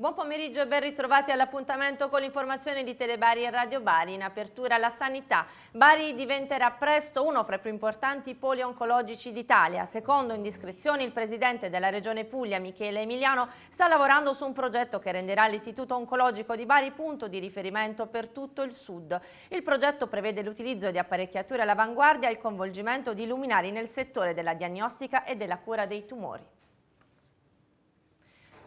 Buon pomeriggio e ben ritrovati all'appuntamento con l'informazione di Telebari e Radio Bari in apertura alla sanità. Bari diventerà presto uno fra i più importanti poli oncologici d'Italia. Secondo indiscrezioni il presidente della regione Puglia Michele Emiliano sta lavorando su un progetto che renderà l'istituto oncologico di Bari punto di riferimento per tutto il sud. Il progetto prevede l'utilizzo di apparecchiature all'avanguardia e il coinvolgimento di luminari nel settore della diagnostica e della cura dei tumori.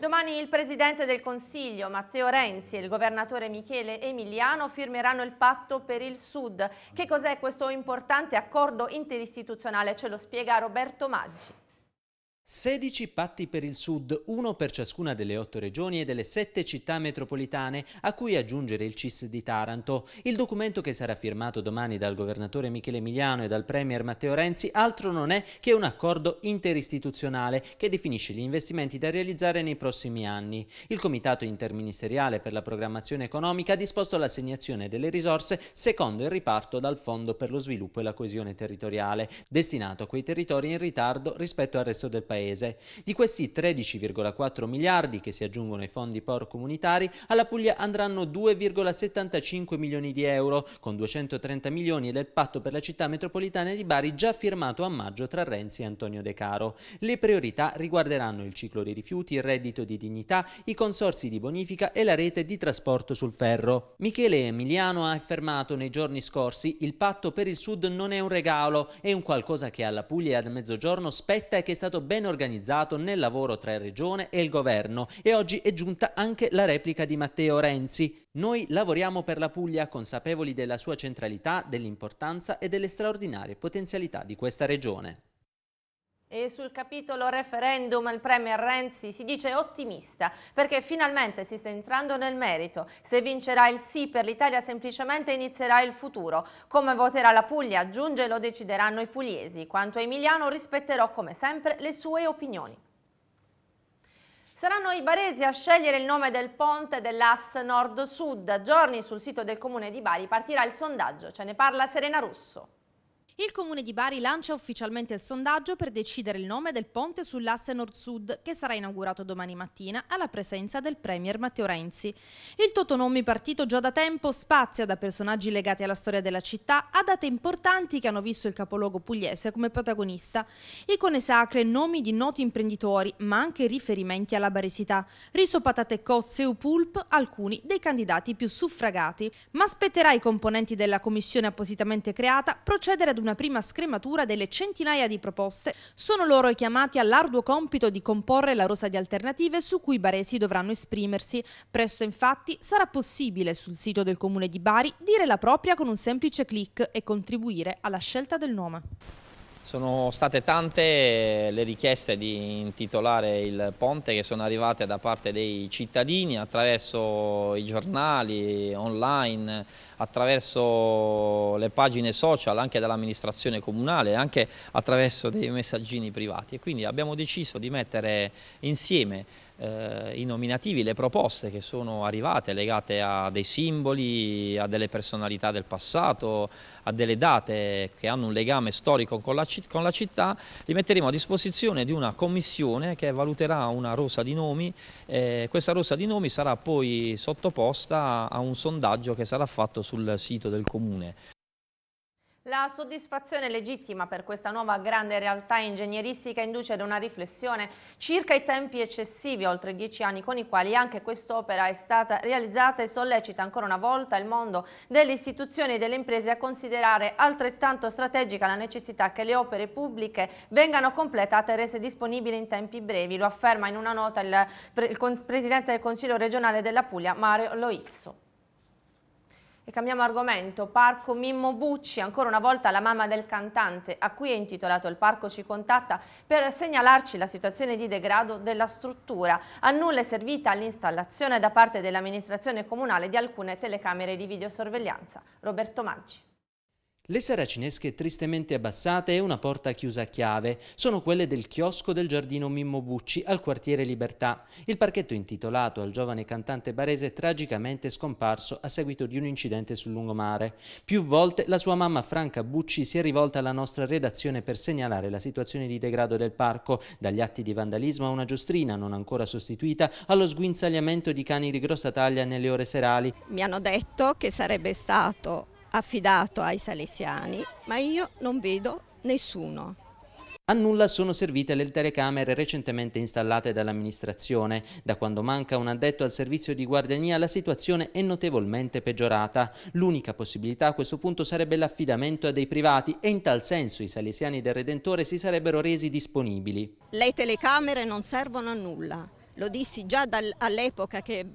Domani il Presidente del Consiglio Matteo Renzi e il Governatore Michele Emiliano firmeranno il patto per il Sud. Che cos'è questo importante accordo interistituzionale? Ce lo spiega Roberto Maggi. 16 patti per il Sud, uno per ciascuna delle otto regioni e delle sette città metropolitane, a cui aggiungere il CIS di Taranto. Il documento che sarà firmato domani dal governatore Michele Emiliano e dal premier Matteo Renzi altro non è che un accordo interistituzionale che definisce gli investimenti da realizzare nei prossimi anni. Il Comitato Interministeriale per la Programmazione Economica ha disposto l'assegnazione delle risorse secondo il riparto dal Fondo per lo Sviluppo e la Coesione Territoriale, destinato a quei territori in ritardo rispetto al resto del Paese Paese. Di questi 13,4 miliardi che si aggiungono ai fondi POR comunitari, alla Puglia andranno 2,75 milioni di euro, con 230 milioni del patto per la città metropolitana di Bari già firmato a maggio tra Renzi e Antonio De Caro. Le priorità riguarderanno il ciclo dei rifiuti, il reddito di dignità, i consorsi di bonifica e la rete di trasporto sul ferro. Michele Emiliano ha affermato nei giorni scorsi il patto per il Sud non è un regalo, è un qualcosa che alla Puglia e al Mezzogiorno spetta e che è stato ben ben organizzato nel lavoro tra Regione e il Governo e oggi è giunta anche la replica di Matteo Renzi. Noi lavoriamo per la Puglia consapevoli della sua centralità, dell'importanza e delle straordinarie potenzialità di questa Regione. E sul capitolo referendum il Premier Renzi si dice ottimista perché finalmente si sta entrando nel merito. Se vincerà il sì per l'Italia semplicemente inizierà il futuro. Come voterà la Puglia, aggiunge, lo decideranno i pugliesi. Quanto a Emiliano rispetterò come sempre le sue opinioni. Saranno i baresi a scegliere il nome del ponte dell'AS Nord-Sud. Giorni sul sito del Comune di Bari partirà il sondaggio. Ce ne parla Serena Russo. Il comune di Bari lancia ufficialmente il sondaggio per decidere il nome del ponte sull'asse nord-sud che sarà inaugurato domani mattina alla presenza del premier Matteo Renzi. Il Totonomi partito già da tempo spazia da personaggi legati alla storia della città a date importanti che hanno visto il capoluogo pugliese come protagonista. Icone sacre, nomi di noti imprenditori, ma anche riferimenti alla baresità. Riso, patate cozze o pulp, alcuni dei candidati più suffragati. Ma spetterà ai componenti della commissione appositamente creata procedere ad una prima scrematura delle centinaia di proposte, sono loro chiamati all'arduo compito di comporre la rosa di alternative su cui i baresi dovranno esprimersi. Presto infatti sarà possibile sul sito del Comune di Bari dire la propria con un semplice clic e contribuire alla scelta del nome. Sono state tante le richieste di intitolare il ponte che sono arrivate da parte dei cittadini attraverso i giornali, online, attraverso le pagine social anche dell'amministrazione comunale, anche attraverso dei messaggini privati e quindi abbiamo deciso di mettere insieme eh, i nominativi, le proposte che sono arrivate legate a dei simboli, a delle personalità del passato, a delle date che hanno un legame storico con la, con la città, li metteremo a disposizione di una commissione che valuterà una rosa di nomi. Eh, questa rosa di nomi sarà poi sottoposta a un sondaggio che sarà fatto sul sito del comune. La soddisfazione legittima per questa nuova grande realtà ingegneristica induce ad una riflessione circa i tempi eccessivi, oltre dieci anni, con i quali anche quest'opera è stata realizzata e sollecita ancora una volta il mondo delle istituzioni e delle imprese a considerare altrettanto strategica la necessità che le opere pubbliche vengano completate e rese disponibili in tempi brevi, lo afferma in una nota il, pre il Presidente del Consiglio regionale della Puglia Mario Loizzo. E cambiamo argomento, Parco Mimmo Bucci, ancora una volta la mamma del cantante, a cui è intitolato il parco ci contatta per segnalarci la situazione di degrado della struttura. A nulla è servita l'installazione da parte dell'amministrazione comunale di alcune telecamere di videosorveglianza. Roberto Maggi. Le saracinesche tristemente abbassate e una porta chiusa a chiave sono quelle del chiosco del giardino Mimmo Bucci al quartiere Libertà, il parchetto intitolato al giovane cantante barese tragicamente scomparso a seguito di un incidente sul lungomare. Più volte la sua mamma Franca Bucci si è rivolta alla nostra redazione per segnalare la situazione di degrado del parco, dagli atti di vandalismo a una giostrina non ancora sostituita allo sguinzagliamento di cani di grossa taglia nelle ore serali. Mi hanno detto che sarebbe stato affidato ai salesiani, ma io non vedo nessuno. A nulla sono servite le telecamere recentemente installate dall'amministrazione. Da quando manca un addetto al servizio di guardiania la situazione è notevolmente peggiorata. L'unica possibilità a questo punto sarebbe l'affidamento a dei privati e in tal senso i salesiani del Redentore si sarebbero resi disponibili. Le telecamere non servono a nulla. Lo dissi già all'epoca che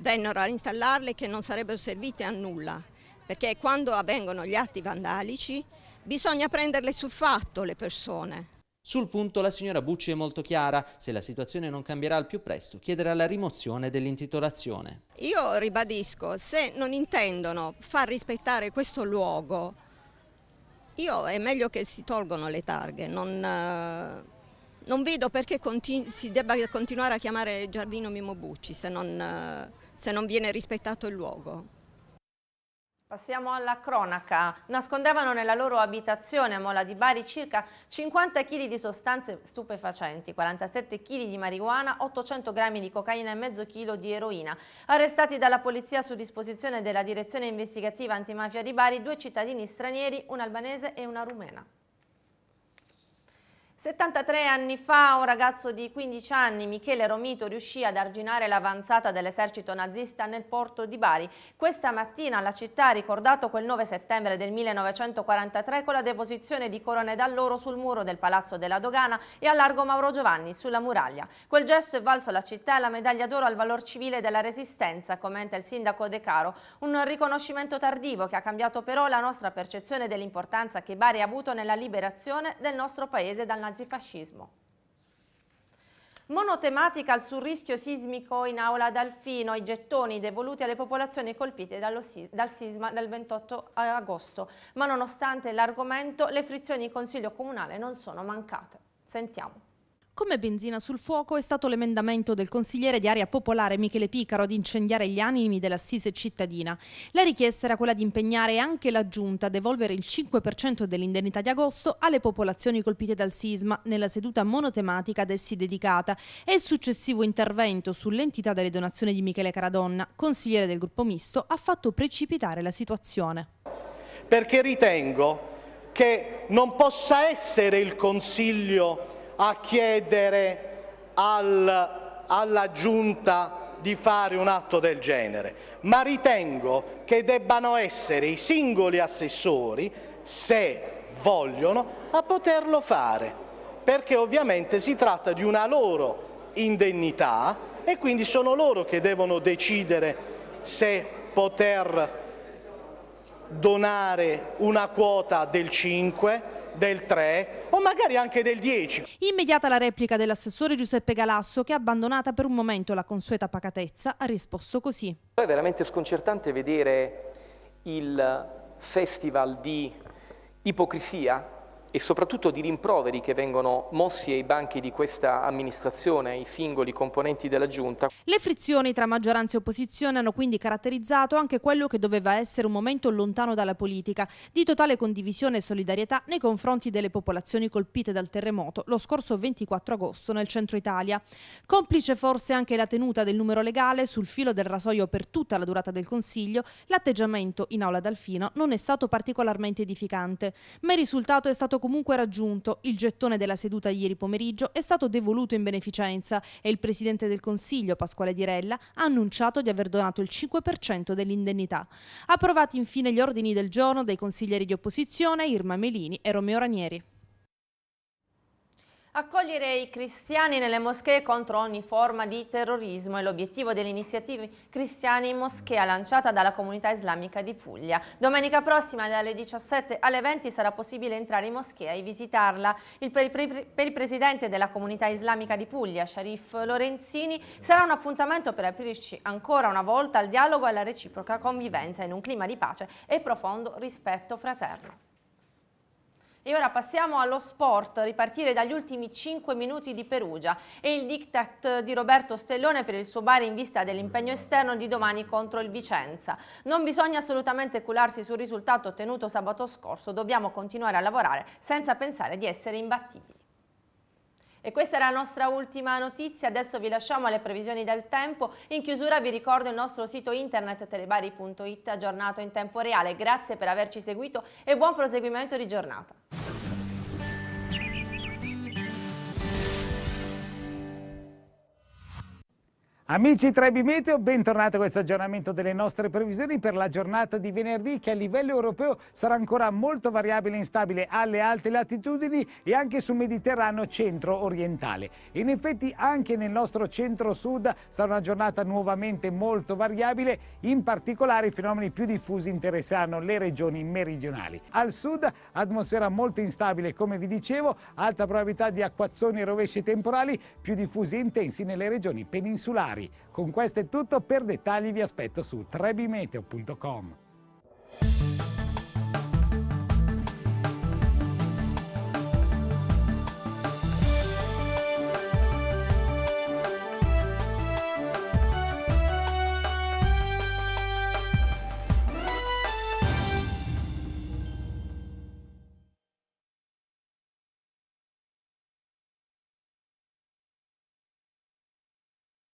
vennero a installarle che non sarebbero servite a nulla perché quando avvengono gli atti vandalici bisogna prenderle sul fatto le persone. Sul punto la signora Bucci è molto chiara, se la situazione non cambierà al più presto chiederà la rimozione dell'intitolazione. Io ribadisco, se non intendono far rispettare questo luogo, io è meglio che si tolgono le targhe, non, eh, non vedo perché si debba continuare a chiamare Giardino Mimo Bucci se non, eh, se non viene rispettato il luogo. Passiamo alla cronaca. Nascondevano nella loro abitazione a Mola di Bari circa 50 kg di sostanze stupefacenti, 47 kg di marijuana, 800 g di cocaina e mezzo chilo di eroina. Arrestati dalla polizia su disposizione della direzione investigativa antimafia di Bari due cittadini stranieri, un albanese e una rumena. 73 anni fa un ragazzo di 15 anni, Michele Romito, riuscì ad arginare l'avanzata dell'esercito nazista nel porto di Bari. Questa mattina la città ha ricordato quel 9 settembre del 1943 con la deposizione di corone d'alloro sul muro del Palazzo della Dogana e a largo Mauro Giovanni sulla muraglia. Quel gesto è valso alla città e la medaglia d'oro al valor civile della resistenza, commenta il sindaco De Caro. Un riconoscimento tardivo che ha cambiato però la nostra percezione dell'importanza che Bari ha avuto nella liberazione del nostro paese dal nazismo nazifascismo. Monotematica sul rischio sismico in aula d'Alfino, i gettoni devoluti alle popolazioni colpite dal sisma del 28 agosto, ma nonostante l'argomento le frizioni in Consiglio Comunale non sono mancate. Sentiamo. Come benzina sul fuoco è stato l'emendamento del consigliere di Area Popolare Michele Picaro ad incendiare gli animi dell'assise cittadina. La richiesta era quella di impegnare anche la Giunta a devolvere il 5% dell'indennità di agosto alle popolazioni colpite dal sisma nella seduta monotematica ad essi dedicata e il successivo intervento sull'entità delle donazioni di Michele Caradonna, consigliere del gruppo misto, ha fatto precipitare la situazione. Perché ritengo che non possa essere il Consiglio a chiedere al, alla Giunta di fare un atto del genere, ma ritengo che debbano essere i singoli assessori, se vogliono, a poterlo fare, perché ovviamente si tratta di una loro indennità e quindi sono loro che devono decidere se poter donare una quota del 5, del 3 o magari anche del 10. Immediata la replica dell'assessore Giuseppe Galasso che abbandonata per un momento la consueta pacatezza ha risposto così. È veramente sconcertante vedere il festival di ipocrisia e soprattutto di rimproveri che vengono mossi ai banchi di questa amministrazione, ai singoli componenti della giunta. Le frizioni tra maggioranza e opposizione hanno quindi caratterizzato anche quello che doveva essere un momento lontano dalla politica, di totale condivisione e solidarietà nei confronti delle popolazioni colpite dal terremoto lo scorso 24 agosto nel centro Italia. Complice forse anche la tenuta del numero legale sul filo del rasoio per tutta la durata del Consiglio, l'atteggiamento in aula d'Alfino non è stato particolarmente edificante, ma il risultato è stato comunque comunque raggiunto. Il gettone della seduta ieri pomeriggio è stato devoluto in beneficenza e il Presidente del Consiglio, Pasquale Dirella, ha annunciato di aver donato il 5% dell'indennità. Approvati infine gli ordini del giorno dei consiglieri di opposizione Irma Melini e Romeo Ranieri. Accogliere i cristiani nelle moschee contro ogni forma di terrorismo è l'obiettivo delle iniziative Cristiani in Moschea lanciata dalla comunità islamica di Puglia. Domenica prossima dalle 17 alle 20 sarà possibile entrare in moschea e visitarla. Il per, il, per il presidente della comunità islamica di Puglia, Sharif Lorenzini, sarà un appuntamento per aprirci ancora una volta al dialogo e alla reciproca convivenza in un clima di pace e profondo rispetto fraterno. E ora passiamo allo sport, ripartire dagli ultimi 5 minuti di Perugia e il diktat di Roberto Stellone per il suo Bari in vista dell'impegno esterno di domani contro il Vicenza. Non bisogna assolutamente cularsi sul risultato ottenuto sabato scorso, dobbiamo continuare a lavorare senza pensare di essere imbattibili. E questa era la nostra ultima notizia, adesso vi lasciamo alle previsioni del tempo. In chiusura vi ricordo il nostro sito internet telebari.it aggiornato in tempo reale. Grazie per averci seguito e buon proseguimento di giornata. Amici 3B Meteo, bentornati a questo aggiornamento delle nostre previsioni per la giornata di venerdì che a livello europeo sarà ancora molto variabile e instabile alle alte latitudini e anche sul Mediterraneo centro-orientale. In effetti anche nel nostro centro-sud sarà una giornata nuovamente molto variabile, in particolare i fenomeni più diffusi interesseranno le regioni meridionali. Al sud atmosfera molto instabile come vi dicevo, alta probabilità di acquazzoni e rovesci temporali più diffusi e intensi nelle regioni peninsulari cari. Con questo è tutto, per dettagli vi aspetto su trebimeteo.com.